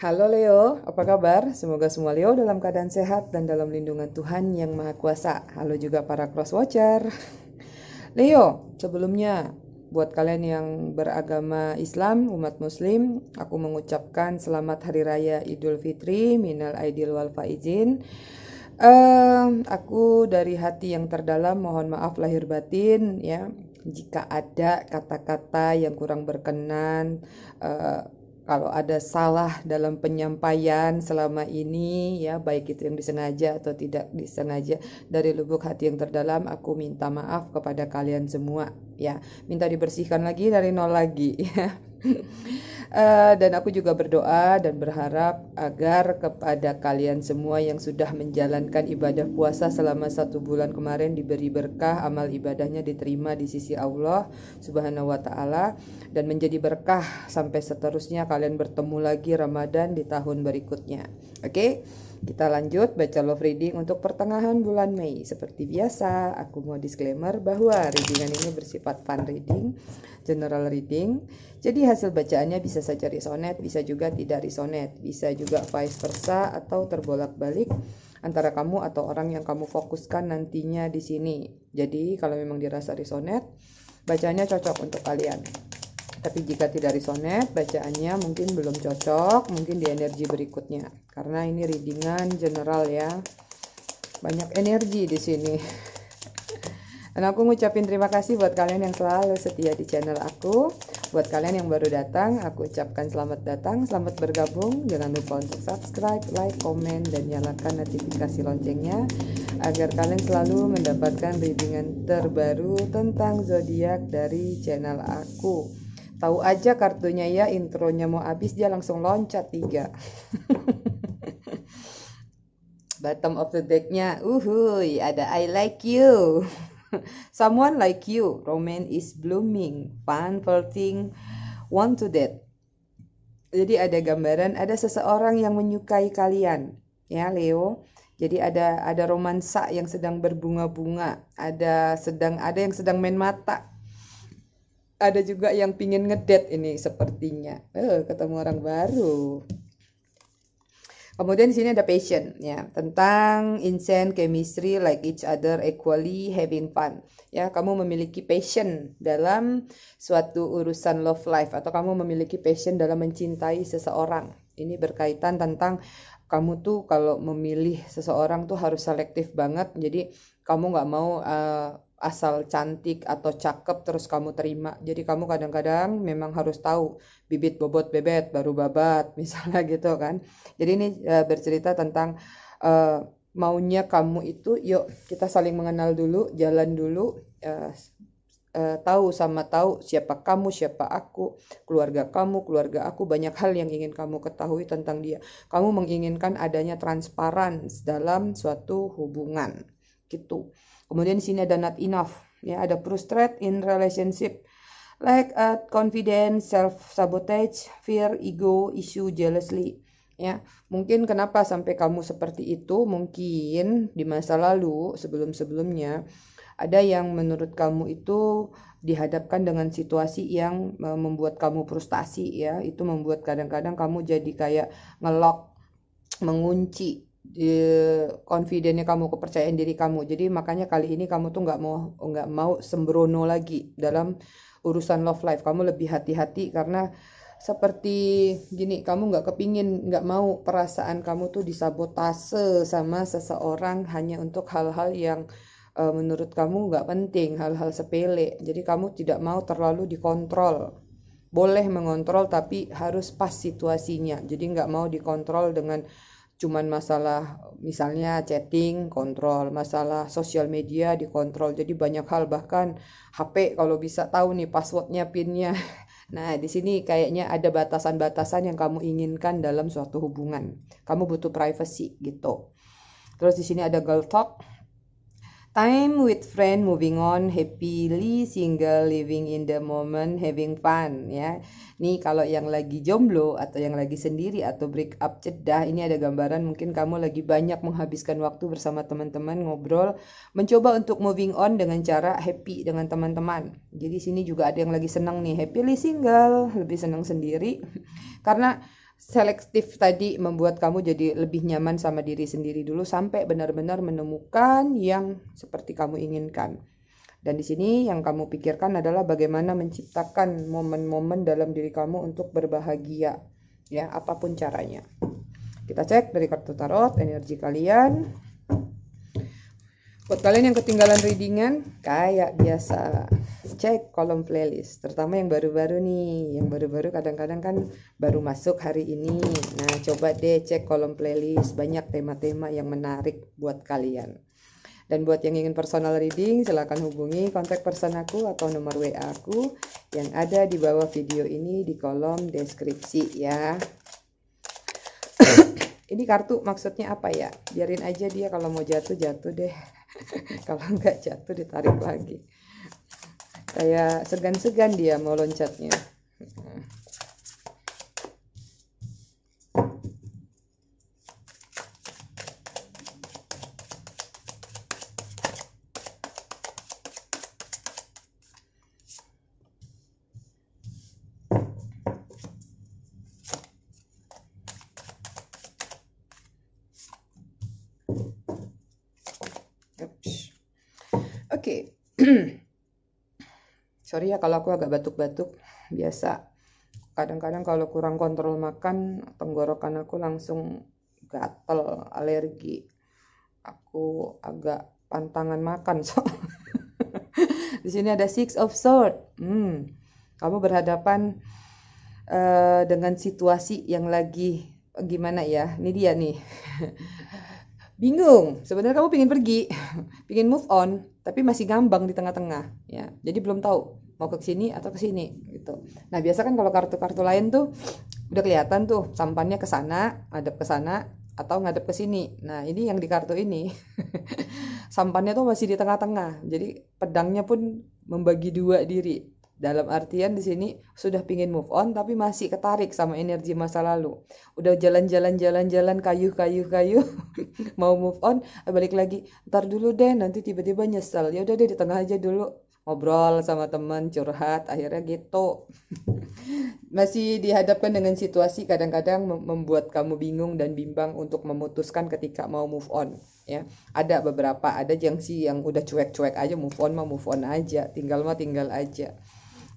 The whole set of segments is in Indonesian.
Halo Leo, apa kabar? Semoga semua Leo dalam keadaan sehat dan dalam lindungan Tuhan yang Maha Kuasa. Halo juga para cross watcher. Leo, sebelumnya buat kalian yang beragama Islam, umat muslim, aku mengucapkan selamat hari raya Idul Fitri, minal aidil wal faizin. Uh, aku dari hati yang terdalam mohon maaf lahir batin ya jika ada kata-kata yang kurang berkenan uh, kalau ada salah dalam penyampaian selama ini ya baik itu yang disengaja atau tidak disengaja dari lubuk hati yang terdalam aku minta maaf kepada kalian semua ya minta dibersihkan lagi dari nol lagi ya Eh, dan aku juga berdoa dan berharap agar kepada kalian semua yang sudah menjalankan ibadah puasa selama satu bulan kemarin diberi berkah, amal ibadahnya diterima di sisi Allah Subhanahu wa Ta'ala, dan menjadi berkah sampai seterusnya kalian bertemu lagi Ramadan di tahun berikutnya. Oke. Okay? Kita lanjut baca love reading untuk pertengahan bulan Mei. Seperti biasa, aku mau disclaimer bahwa readingan ini bersifat fun reading, general reading. Jadi hasil bacaannya bisa saja resonate, bisa juga tidak resonate, bisa juga vice versa atau terbolak-balik antara kamu atau orang yang kamu fokuskan nantinya di sini. Jadi kalau memang dirasa resonate, bacanya cocok untuk kalian. Tapi jika tidak risonet, bacaannya mungkin belum cocok, mungkin di energi berikutnya. Karena ini readingan general ya. Banyak energi di sini. Dan aku ngucapin terima kasih buat kalian yang selalu setia di channel aku. Buat kalian yang baru datang, aku ucapkan selamat datang, selamat bergabung. Jangan lupa untuk subscribe, like, komen, dan nyalakan notifikasi loncengnya agar kalian selalu mendapatkan readingan terbaru tentang zodiak dari channel aku. Tahu aja kartunya ya intronya mau habis dia langsung loncat tiga. Bottom of the decknya, uhuy, ada I like you. Someone like you, romance is blooming, fun, flirting, want to date. Jadi ada gambaran ada seseorang yang menyukai kalian, ya Leo. Jadi ada ada romansa yang sedang berbunga-bunga, ada sedang ada yang sedang main mata ada juga yang pingin ngedate ini sepertinya eh, ketemu orang baru kemudian di sini ada passion ya tentang insane chemistry like each other equally having fun ya kamu memiliki passion dalam suatu urusan love life atau kamu memiliki passion dalam mencintai seseorang ini berkaitan tentang kamu tuh kalau memilih seseorang tuh harus selektif banget jadi kamu nggak mau uh, asal cantik atau cakep terus kamu terima. Jadi kamu kadang-kadang memang harus tahu bibit bobot bebet baru babat misalnya gitu kan. Jadi ini uh, bercerita tentang uh, maunya kamu itu yuk kita saling mengenal dulu, jalan dulu uh, tahu sama tahu siapa kamu, siapa aku, keluarga kamu, keluarga aku, banyak hal yang ingin kamu ketahui tentang dia. Kamu menginginkan adanya transparan dalam suatu hubungan gitu. Kemudian di sini ada not enough, ya ada frustrated in relationship, like a confidence, self sabotage, fear, ego, issue, jealously. Ya, mungkin kenapa sampai kamu seperti itu? Mungkin di masa lalu sebelum-sebelumnya ada yang menurut kamu itu dihadapkan dengan situasi yang e, membuat kamu frustasi ya itu membuat kadang-kadang kamu jadi kayak ngelok mengunci di confidentnya kamu kepercayaan diri kamu jadi makanya kali ini kamu tuh nggak mau nggak mau sembrono lagi dalam urusan love life kamu lebih hati-hati karena seperti gini kamu nggak kepingin nggak mau perasaan kamu tuh disabotase sama seseorang hanya untuk hal-hal yang e, menurut kamu nggak penting hal-hal sepele jadi kamu tidak mau terlalu dikontrol boleh mengontrol tapi harus pas situasinya jadi nggak mau dikontrol dengan cuman masalah misalnya chatting kontrol, masalah sosial media dikontrol. Jadi banyak hal bahkan HP kalau bisa tahu nih passwordnya, pinnya. Nah, di sini kayaknya ada batasan-batasan yang kamu inginkan dalam suatu hubungan. Kamu butuh privacy gitu. Terus di sini ada girl talk. Time with friend, moving on, happily single, living in the moment, having fun ya. Nih kalau yang lagi jomblo atau yang lagi sendiri atau break up cedah, ini ada gambaran mungkin kamu lagi banyak menghabiskan waktu bersama teman-teman ngobrol, mencoba untuk moving on dengan cara happy dengan teman-teman. Jadi sini juga ada yang lagi senang nih, happily single, lebih senang sendiri. Karena selektif tadi membuat kamu jadi lebih nyaman sama diri sendiri dulu sampai benar-benar menemukan yang seperti kamu inginkan. Dan di sini yang kamu pikirkan adalah bagaimana menciptakan momen-momen dalam diri kamu untuk berbahagia, ya apapun caranya. Kita cek dari kartu tarot energi kalian. Buat kalian yang ketinggalan readingan, kayak biasa cek kolom playlist, terutama yang baru-baru nih. Yang baru-baru kadang-kadang kan baru masuk hari ini. Nah, coba deh cek kolom playlist, banyak tema-tema yang menarik buat kalian. Dan buat yang ingin personal reading, silahkan hubungi kontak person aku atau nomor WA aku yang ada di bawah video ini di kolom deskripsi ya. ini kartu maksudnya apa ya? Biarin aja dia kalau mau jatuh jatuh deh. kalau nggak jatuh ditarik lagi kayak segan-segan dia mau loncatnya sorry ya kalau aku agak batuk-batuk biasa kadang-kadang kalau kurang kontrol makan tenggorokan aku langsung gatel alergi aku agak pantangan makan so di sini ada six of sword hmm. kamu berhadapan uh, dengan situasi yang lagi eh, gimana ya ini dia nih bingung sebenarnya kamu pingin pergi pingin move on tapi masih ngambang di tengah-tengah ya jadi belum tahu mau ke sini atau ke sini gitu nah biasa kan kalau kartu-kartu lain tuh udah kelihatan tuh sampannya ke sana ngadep ke sana atau ngadep ke sini nah ini yang di kartu ini sampannya tuh masih di tengah-tengah jadi pedangnya pun membagi dua diri dalam artian di sini sudah pingin move on tapi masih ketarik sama energi masa lalu. Udah jalan-jalan jalan-jalan kayu-kayu-kayu mau move on balik lagi. Ntar dulu deh nanti tiba-tiba nyesel. Ya udah deh di tengah aja dulu ngobrol sama teman curhat akhirnya gitu. Masih dihadapkan dengan situasi kadang-kadang membuat kamu bingung dan bimbang untuk memutuskan ketika mau move on ya. Ada beberapa ada yang sih yang udah cuek-cuek aja move on mah move on aja, tinggal mah tinggal aja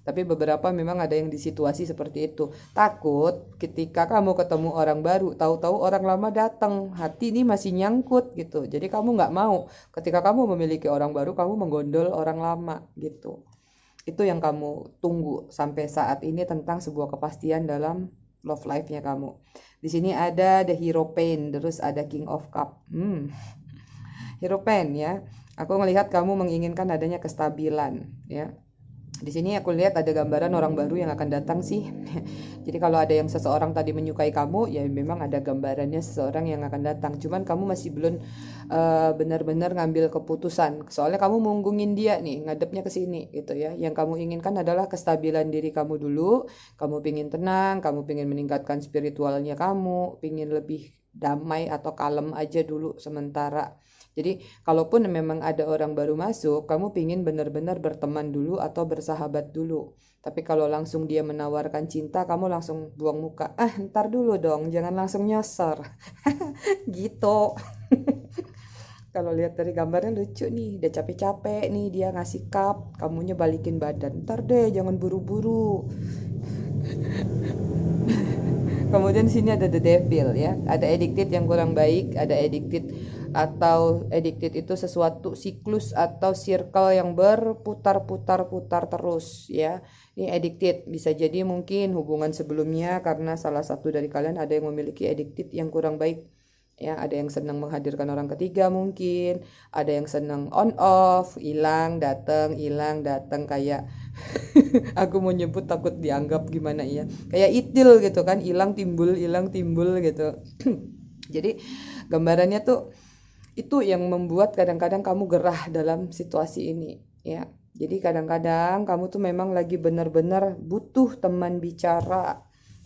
tapi beberapa memang ada yang di situasi seperti itu takut ketika kamu ketemu orang baru tahu-tahu orang lama datang hati ini masih nyangkut gitu jadi kamu nggak mau ketika kamu memiliki orang baru kamu menggondol orang lama gitu itu yang kamu tunggu sampai saat ini tentang sebuah kepastian dalam love life-nya kamu. Di sini ada The Hero Pain, terus ada King of Cup. Hmm. Hero Pain ya. Aku melihat kamu menginginkan adanya kestabilan ya di sini aku lihat ada gambaran orang baru yang akan datang sih. Jadi kalau ada yang seseorang tadi menyukai kamu, ya memang ada gambarannya seseorang yang akan datang. Cuman kamu masih belum uh, benar-benar ngambil keputusan. Soalnya kamu munggungin dia nih, ngadepnya ke sini gitu ya. Yang kamu inginkan adalah kestabilan diri kamu dulu. Kamu pingin tenang, kamu pingin meningkatkan spiritualnya kamu, pingin lebih damai atau kalem aja dulu sementara jadi, kalaupun memang ada orang baru masuk, kamu pingin benar-benar berteman dulu atau bersahabat dulu. Tapi kalau langsung dia menawarkan cinta, kamu langsung buang muka. Ah, ntar dulu dong, jangan langsung nyasar. gitu. kalau lihat dari gambarnya lucu nih, udah capek-capek nih dia ngasih cup, kamunya balikin badan. Ntar deh, jangan buru-buru. Kemudian sini ada the devil ya, ada addicted yang kurang baik, ada addicted atau addicted itu sesuatu siklus atau circle yang berputar-putar-putar terus ya. Ini addicted bisa jadi mungkin hubungan sebelumnya karena salah satu dari kalian ada yang memiliki addicted yang kurang baik ya ada yang senang menghadirkan orang ketiga mungkin ada yang senang on off hilang datang hilang datang kayak aku mau nyebut takut dianggap gimana ya kayak itil gitu kan hilang timbul hilang timbul gitu jadi gambarannya tuh itu yang membuat kadang-kadang kamu gerah dalam situasi ini ya jadi kadang-kadang kamu tuh memang lagi benar-benar butuh teman bicara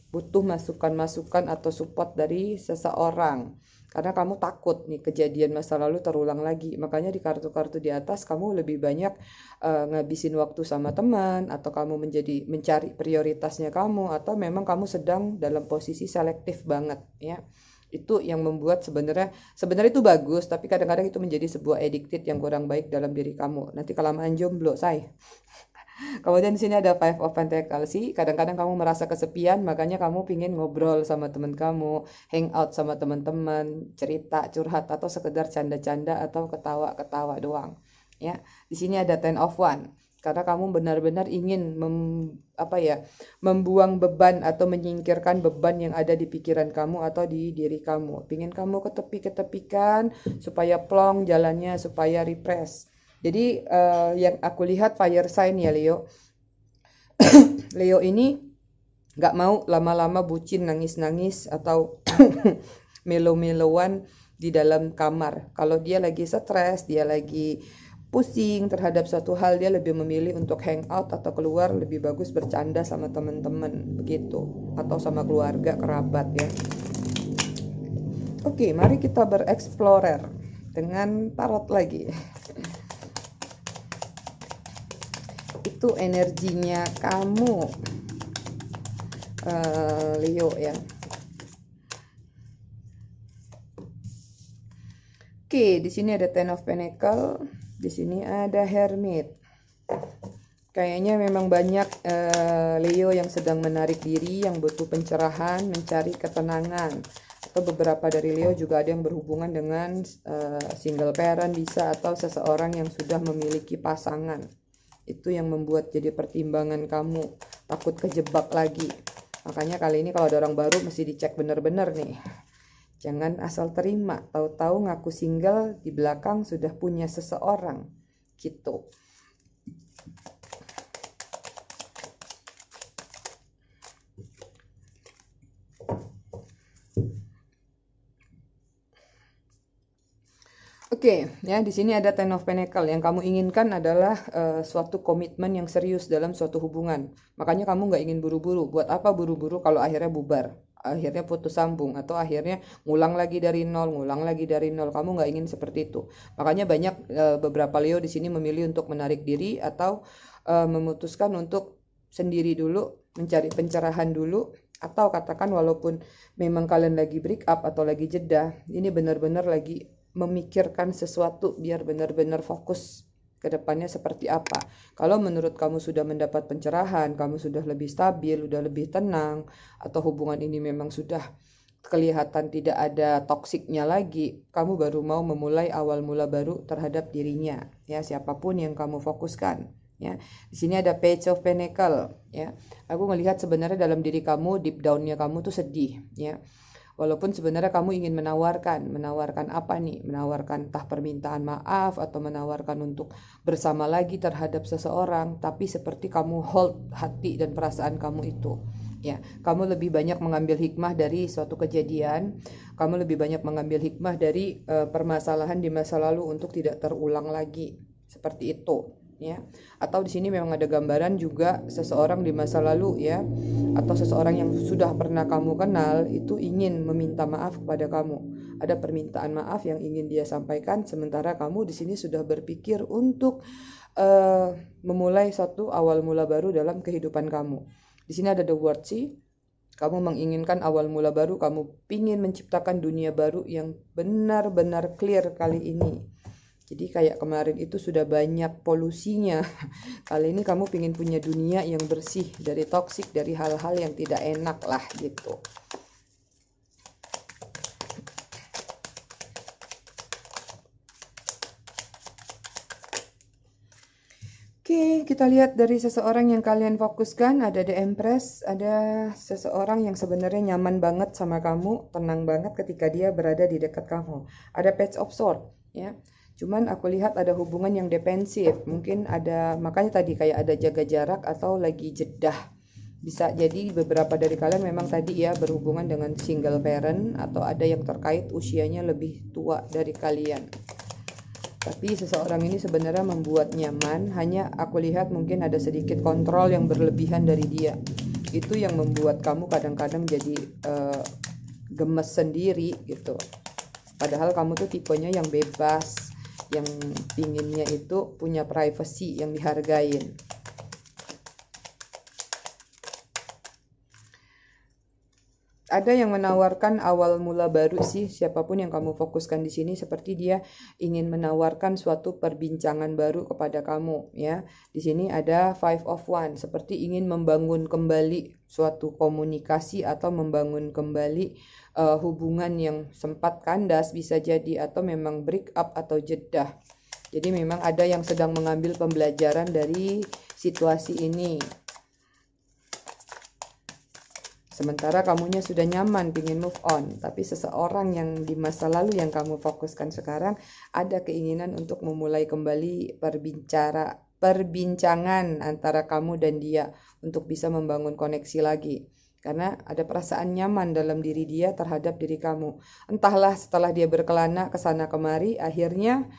butuh masukan-masukan atau support dari seseorang karena kamu takut nih kejadian masa lalu terulang lagi makanya di kartu-kartu di atas kamu lebih banyak uh, ngabisin waktu sama teman atau kamu menjadi mencari prioritasnya kamu atau memang kamu sedang dalam posisi selektif banget ya itu yang membuat sebenarnya sebenarnya itu bagus tapi kadang-kadang itu menjadi sebuah addicted yang kurang baik dalam diri kamu nanti kalau kelamaan jomblo saya Kemudian di sini ada Five of Pentacles. sih Kadang-kadang kamu merasa kesepian, makanya kamu pingin ngobrol sama teman kamu, hangout sama teman-teman, cerita, curhat, atau sekedar canda-canda atau ketawa-ketawa doang. Ya, di sini ada Ten of One karena kamu benar-benar ingin mem, apa ya membuang beban atau menyingkirkan beban yang ada di pikiran kamu atau di diri kamu ingin kamu ke ketepikan supaya plong jalannya supaya repress jadi uh, yang aku lihat fire sign ya Leo Leo ini nggak mau lama-lama bucin nangis-nangis atau melo-meloan di dalam kamar kalau dia lagi stres dia lagi pusing terhadap satu hal dia lebih memilih untuk hangout atau keluar lebih bagus bercanda sama teman-teman begitu atau sama keluarga kerabat ya oke mari kita bereksplorer dengan tarot lagi itu energinya kamu uh, Leo ya oke di sini ada ten of pentacle di sini ada hermit. Kayaknya memang banyak uh, Leo yang sedang menarik diri, yang butuh pencerahan, mencari ketenangan. Atau beberapa dari Leo juga ada yang berhubungan dengan uh, single parent bisa atau seseorang yang sudah memiliki pasangan. Itu yang membuat jadi pertimbangan kamu takut kejebak lagi. Makanya kali ini kalau ada orang baru mesti dicek benar-benar nih. Jangan asal terima, tahu-tahu ngaku single di belakang sudah punya seseorang. Gitu. Oke, okay, ya di sini ada Ten of Pentacle. Yang kamu inginkan adalah uh, suatu komitmen yang serius dalam suatu hubungan. Makanya kamu nggak ingin buru-buru. Buat apa buru-buru kalau akhirnya bubar? akhirnya putus sambung atau akhirnya ngulang lagi dari nol, ngulang lagi dari nol. Kamu nggak ingin seperti itu. Makanya banyak e, beberapa Leo di sini memilih untuk menarik diri atau e, memutuskan untuk sendiri dulu, mencari pencerahan dulu atau katakan walaupun memang kalian lagi break up atau lagi jeda, ini benar-benar lagi memikirkan sesuatu biar benar-benar fokus kedepannya seperti apa. Kalau menurut kamu sudah mendapat pencerahan, kamu sudah lebih stabil, sudah lebih tenang, atau hubungan ini memang sudah kelihatan tidak ada toksiknya lagi, kamu baru mau memulai awal mula baru terhadap dirinya, ya siapapun yang kamu fokuskan. Ya, di sini ada page of pentacle. Ya, aku melihat sebenarnya dalam diri kamu deep downnya kamu tuh sedih. Ya, Walaupun sebenarnya kamu ingin menawarkan, menawarkan apa nih? Menawarkan tah permintaan maaf atau menawarkan untuk bersama lagi terhadap seseorang, tapi seperti kamu hold hati dan perasaan kamu itu. Ya, kamu lebih banyak mengambil hikmah dari suatu kejadian, kamu lebih banyak mengambil hikmah dari uh, permasalahan di masa lalu untuk tidak terulang lagi. Seperti itu ya atau di sini memang ada gambaran juga seseorang di masa lalu ya atau seseorang yang sudah pernah kamu kenal itu ingin meminta maaf kepada kamu ada permintaan maaf yang ingin dia sampaikan sementara kamu di sini sudah berpikir untuk uh, memulai satu awal mula baru dalam kehidupan kamu di sini ada the word sih. kamu menginginkan awal mula baru, kamu ingin menciptakan dunia baru yang benar-benar clear kali ini jadi kayak kemarin itu sudah banyak polusinya. Kali ini kamu pingin punya dunia yang bersih dari toksik, dari hal-hal yang tidak enak lah gitu. Oke, kita lihat dari seseorang yang kalian fokuskan, ada The Empress, ada seseorang yang sebenarnya nyaman banget sama kamu, tenang banget ketika dia berada di dekat kamu. Ada Page of Swords, ya Cuman aku lihat ada hubungan yang defensif, mungkin ada makanya tadi kayak ada jaga jarak atau lagi jedah. Bisa jadi beberapa dari kalian memang tadi ya berhubungan dengan single parent atau ada yang terkait usianya lebih tua dari kalian. Tapi seseorang ini sebenarnya membuat nyaman, hanya aku lihat mungkin ada sedikit kontrol yang berlebihan dari dia. Itu yang membuat kamu kadang-kadang jadi uh, gemes sendiri gitu. Padahal kamu tuh tipenya yang bebas, yang pinginnya itu punya privacy yang dihargain ada yang menawarkan awal mula baru sih siapapun yang kamu fokuskan di sini seperti dia ingin menawarkan suatu perbincangan baru kepada kamu ya di sini ada five of one seperti ingin membangun kembali suatu komunikasi atau membangun kembali uh, hubungan yang sempat kandas bisa jadi atau memang break up atau jeda jadi memang ada yang sedang mengambil pembelajaran dari situasi ini Sementara kamunya sudah nyaman ingin move on, tapi seseorang yang di masa lalu yang kamu fokuskan sekarang ada keinginan untuk memulai kembali perbincara, perbincangan antara kamu dan dia untuk bisa membangun koneksi lagi. Karena ada perasaan nyaman dalam diri dia terhadap diri kamu. Entahlah setelah dia berkelana ke sana kemari, akhirnya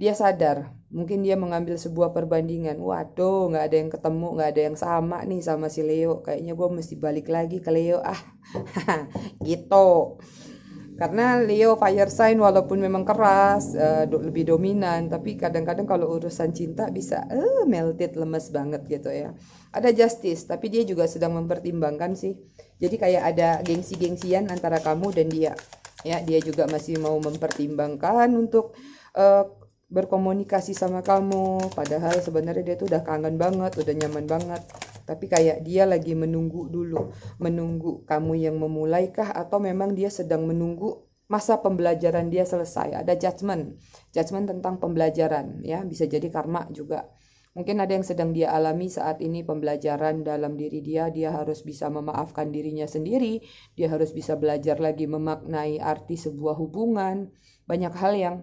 dia sadar mungkin dia mengambil sebuah perbandingan waduh nggak ada yang ketemu nggak ada yang sama nih sama si Leo kayaknya gue mesti balik lagi ke Leo ah gitu karena Leo fire sign walaupun memang keras uh, lebih dominan tapi kadang-kadang kalau urusan cinta bisa uh, melted lemes banget gitu ya ada justice tapi dia juga sedang mempertimbangkan sih jadi kayak ada gengsi-gengsian antara kamu dan dia ya dia juga masih mau mempertimbangkan untuk eh, berkomunikasi sama kamu padahal sebenarnya dia tuh udah kangen banget udah nyaman banget tapi kayak dia lagi menunggu dulu menunggu kamu yang memulaikah atau memang dia sedang menunggu masa pembelajaran dia selesai ada judgement judgement tentang pembelajaran ya bisa jadi karma juga Mungkin ada yang sedang dia alami saat ini pembelajaran dalam diri dia, dia harus bisa memaafkan dirinya sendiri, dia harus bisa belajar lagi memaknai arti sebuah hubungan, banyak hal yang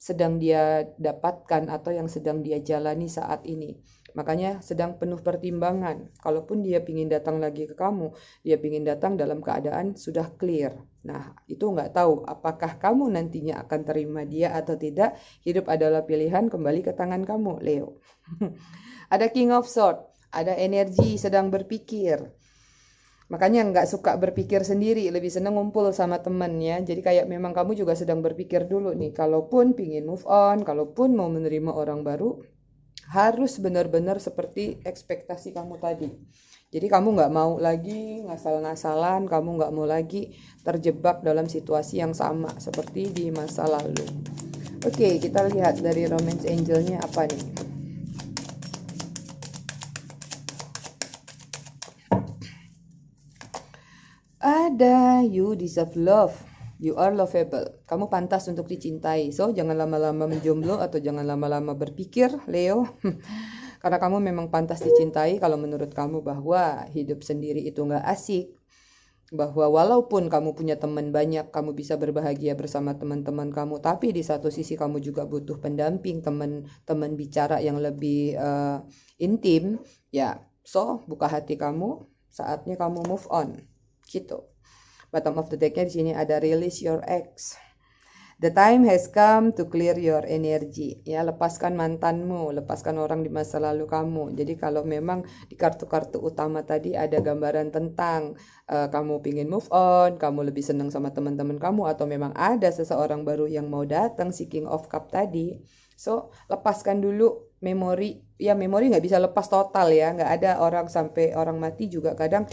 sedang dia dapatkan atau yang sedang dia jalani saat ini. Makanya sedang penuh pertimbangan. Kalaupun dia ingin datang lagi ke kamu, dia ingin datang dalam keadaan sudah clear. Nah, itu nggak tahu apakah kamu nantinya akan terima dia atau tidak. Hidup adalah pilihan kembali ke tangan kamu, Leo. ada King of Swords, ada energi sedang berpikir, makanya nggak suka berpikir sendiri lebih senang ngumpul sama temen ya jadi kayak memang kamu juga sedang berpikir dulu nih kalaupun pingin move on kalaupun mau menerima orang baru harus benar-benar seperti ekspektasi kamu tadi jadi kamu nggak mau lagi ngasal-ngasalan, kamu nggak mau lagi terjebak dalam situasi yang sama seperti di masa lalu. Oke, kita lihat dari Romance Angelnya apa nih. ada you deserve love you are lovable kamu pantas untuk dicintai so jangan lama-lama menjomblo atau jangan lama-lama berpikir Leo karena kamu memang pantas dicintai kalau menurut kamu bahwa hidup sendiri itu nggak asik bahwa walaupun kamu punya teman banyak, kamu bisa berbahagia bersama teman-teman kamu, tapi di satu sisi kamu juga butuh pendamping, teman-teman bicara yang lebih uh, intim, ya. So, buka hati kamu, saatnya kamu move on gitu. Bottom of the deck di sini ada release your ex. The time has come to clear your energy. Ya, lepaskan mantanmu, lepaskan orang di masa lalu kamu. Jadi kalau memang di kartu-kartu utama tadi ada gambaran tentang uh, kamu pingin move on, kamu lebih senang sama teman-teman kamu atau memang ada seseorang baru yang mau datang si King of Cup tadi. So, lepaskan dulu memori. Ya, memori nggak bisa lepas total ya. Nggak ada orang sampai orang mati juga kadang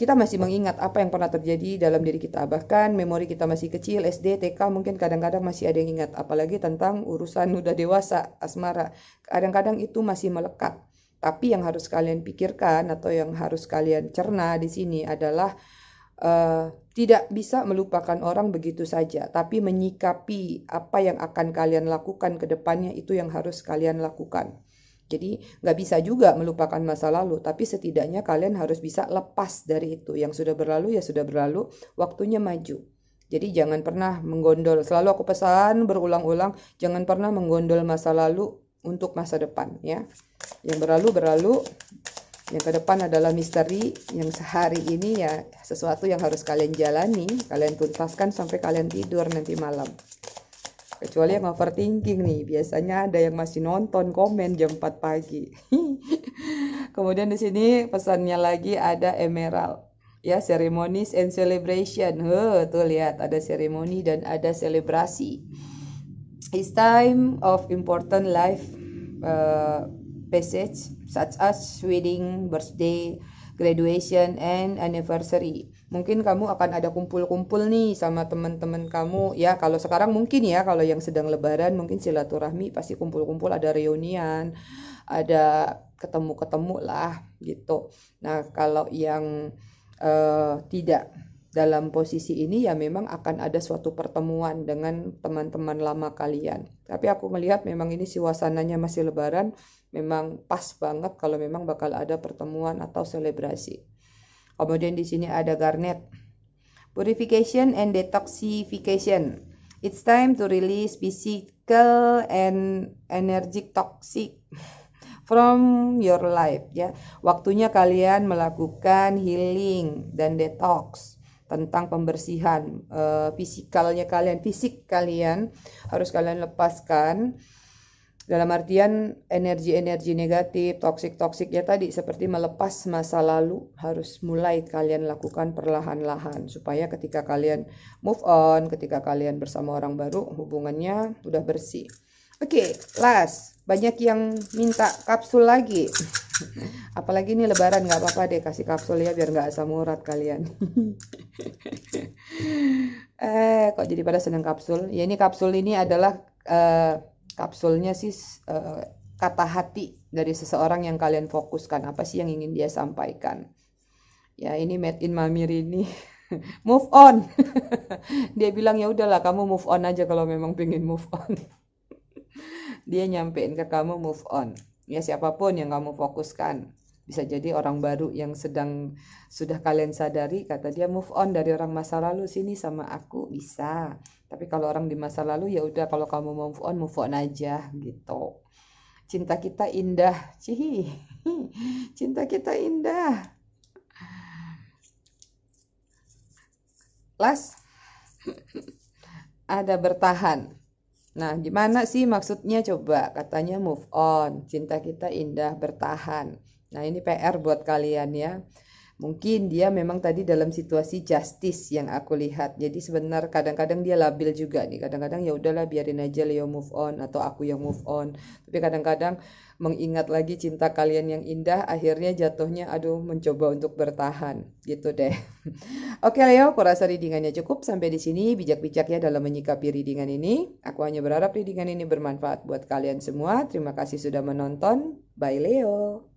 kita masih mengingat apa yang pernah terjadi dalam diri kita. Bahkan memori kita masih kecil, SD, TK, mungkin kadang-kadang masih ada yang ingat. Apalagi tentang urusan udah dewasa, asmara. Kadang-kadang itu masih melekat. Tapi yang harus kalian pikirkan atau yang harus kalian cerna di sini adalah uh, tidak bisa melupakan orang begitu saja, tapi menyikapi apa yang akan kalian lakukan ke depannya itu yang harus kalian lakukan. Jadi nggak bisa juga melupakan masa lalu, tapi setidaknya kalian harus bisa lepas dari itu. Yang sudah berlalu ya sudah berlalu, waktunya maju. Jadi jangan pernah menggondol. Selalu aku pesan berulang-ulang, jangan pernah menggondol masa lalu untuk masa depan ya. Yang berlalu berlalu, yang ke depan adalah misteri yang sehari ini ya sesuatu yang harus kalian jalani, kalian tuntaskan sampai kalian tidur nanti malam kecuali yang overthinking nih biasanya ada yang masih nonton komen jam 4 pagi kemudian di sini pesannya lagi ada emerald ya ceremonies and celebration He, tuh lihat ada seremoni dan ada selebrasi it's time of important life uh, passage such as wedding birthday graduation and anniversary mungkin kamu akan ada kumpul-kumpul nih sama teman-teman kamu ya kalau sekarang mungkin ya kalau yang sedang lebaran mungkin silaturahmi pasti kumpul-kumpul ada reunian ada ketemu-ketemu lah gitu nah kalau yang uh, tidak dalam posisi ini ya memang akan ada suatu pertemuan dengan teman-teman lama kalian. Tapi aku melihat memang ini suasananya masih lebaran, memang pas banget kalau memang bakal ada pertemuan atau selebrasi. Kemudian di sini ada garnet. Purification and detoxification. It's time to release physical and energetic toxic from your life ya. Waktunya kalian melakukan healing dan detox tentang pembersihan uh, fisikalnya kalian, fisik kalian harus kalian lepaskan dalam artian energi-energi negatif, toksik-toksik ya tadi seperti melepas masa lalu harus mulai kalian lakukan perlahan-lahan supaya ketika kalian move on, ketika kalian bersama orang baru hubungannya sudah bersih. Oke, okay, last. Banyak yang minta kapsul lagi. Apalagi ini lebaran nggak apa-apa deh kasih kapsul ya biar nggak asam urat kalian. eh kok jadi pada seneng kapsul? Ya ini kapsul ini adalah uh, kapsulnya sih uh, kata hati dari seseorang yang kalian fokuskan apa sih yang ingin dia sampaikan ya ini made in mamiri ini move on dia bilang ya udahlah kamu move on aja kalau memang pengen move on dia nyampein ke kamu move on ya siapapun yang kamu fokuskan bisa jadi orang baru yang sedang sudah kalian sadari kata dia move on dari orang masa lalu sini sama aku bisa tapi kalau orang di masa lalu ya udah kalau kamu mau move on move on aja gitu cinta kita indah cihi cinta kita indah last ada bertahan Nah, gimana sih maksudnya coba? Katanya move on, cinta kita indah, bertahan. Nah, ini PR buat kalian ya. Mungkin dia memang tadi dalam situasi justice yang aku lihat. Jadi sebenar kadang-kadang dia labil juga nih. Kadang-kadang ya udahlah biarin aja Leo move on atau aku yang move on. Tapi kadang-kadang mengingat lagi cinta kalian yang indah akhirnya jatuhnya aduh mencoba untuk bertahan gitu deh. Oke Leo, aku rasa readingannya cukup sampai di sini bijak-bijak ya dalam menyikapi readingan ini. Aku hanya berharap readingan ini bermanfaat buat kalian semua. Terima kasih sudah menonton. Bye Leo.